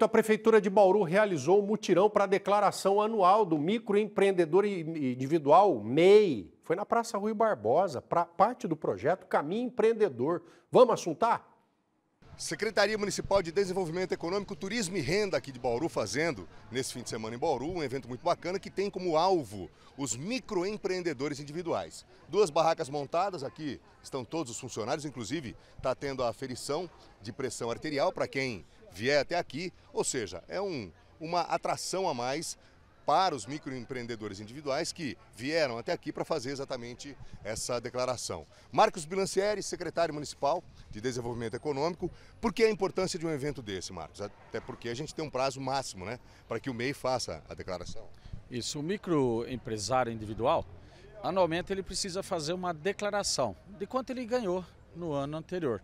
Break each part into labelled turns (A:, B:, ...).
A: Então, a Prefeitura de Bauru realizou um mutirão para a declaração anual do microempreendedor individual MEI. Foi na Praça Rui Barbosa, para parte do projeto Caminho Empreendedor. Vamos assuntar? Secretaria Municipal de Desenvolvimento Econômico, Turismo e Renda aqui de Bauru fazendo, nesse fim de semana em Bauru, um evento muito bacana que tem como alvo os microempreendedores individuais. Duas barracas montadas aqui, estão todos os funcionários, inclusive está tendo a aferição de pressão arterial para quem vier até aqui. Ou seja, é um, uma atração a mais para os microempreendedores individuais que vieram até aqui para fazer exatamente essa declaração. Marcos Bilancieri, secretário municipal de Desenvolvimento Econômico, por que a importância de um evento desse, Marcos? Até porque a
B: gente tem um prazo máximo né, para que o MEI faça a declaração. Isso, o microempresário individual, anualmente ele precisa fazer uma declaração de quanto ele ganhou no ano anterior.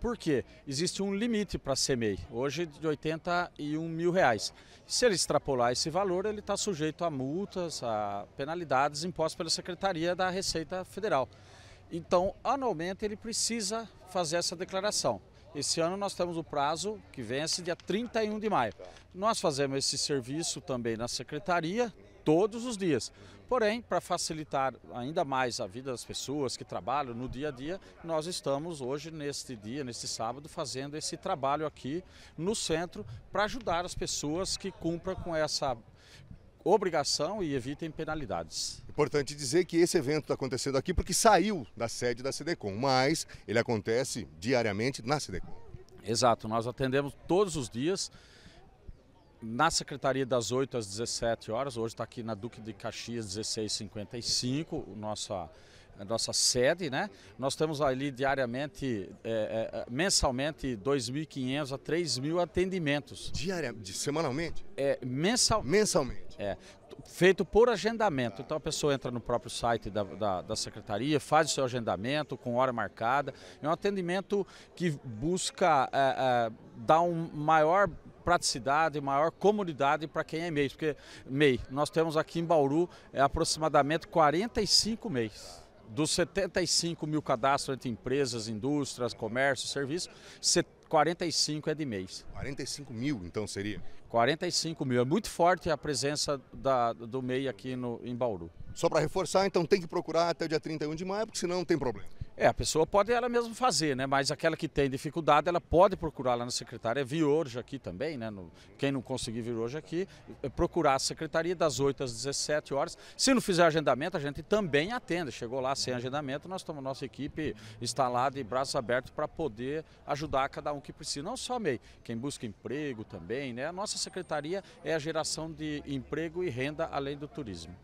B: Por quê? Existe um limite para a CMEI, hoje de 81 mil reais. Se ele extrapolar esse valor, ele está sujeito a multas, a penalidades impostas pela Secretaria da Receita Federal. Então, anualmente, ele precisa fazer essa declaração. Esse ano nós temos o prazo que vence dia 31 de maio. Nós fazemos esse serviço também na secretaria, todos os dias. Porém, para facilitar ainda mais a vida das pessoas que trabalham no dia a dia, nós estamos hoje, neste dia, neste sábado, fazendo esse trabalho aqui no centro para ajudar as pessoas que cumpram com essa obrigação e evitem penalidades.
A: Importante dizer que esse evento está acontecendo aqui porque saiu da sede da CDCOM, mas ele
B: acontece diariamente na CDCOM. Exato, nós atendemos todos os dias na secretaria das 8 às 17 horas. Hoje está aqui na Duque de Caxias 1655, nossa nossa sede, né? Nós temos ali diariamente, é, é, é mensalmente, 2.500 a 3.000 atendimentos. Diariamente? Semanalmente? É, mensal... Mensalmente? É, feito por agendamento. Então a pessoa entra no próprio site da, da, da, secretaria, faz o seu agendamento com hora marcada. É um atendimento que busca é, é, dar um maior praticidade, maior comunidade para quem é MEI, porque MEI, nós temos aqui em Bauru é aproximadamente 45 MEIs dos 75 mil cadastros entre empresas, indústrias, comércio, serviço, 45 é de MEIs. 45 mil, então, seria? 45 mil. É muito forte a presença da, do MEI aqui no, em Bauru.
A: Só para reforçar, então tem que procurar até o dia 31 de maio, porque senão não tem problema.
B: É, a pessoa pode ela mesma fazer, né? Mas aquela que tem dificuldade, ela pode procurar lá na secretária. É, vir hoje aqui também, né? No, quem não conseguir vir hoje aqui, é, procurar a secretaria das 8 às 17 horas. Se não fizer agendamento, a gente também atende. Chegou lá sem agendamento, nós estamos, nossa equipe está lá de braços abertos para poder ajudar cada um que precisa. Não só MEI, quem busca emprego também, né? A nossa secretaria é a geração de emprego e renda além do turismo.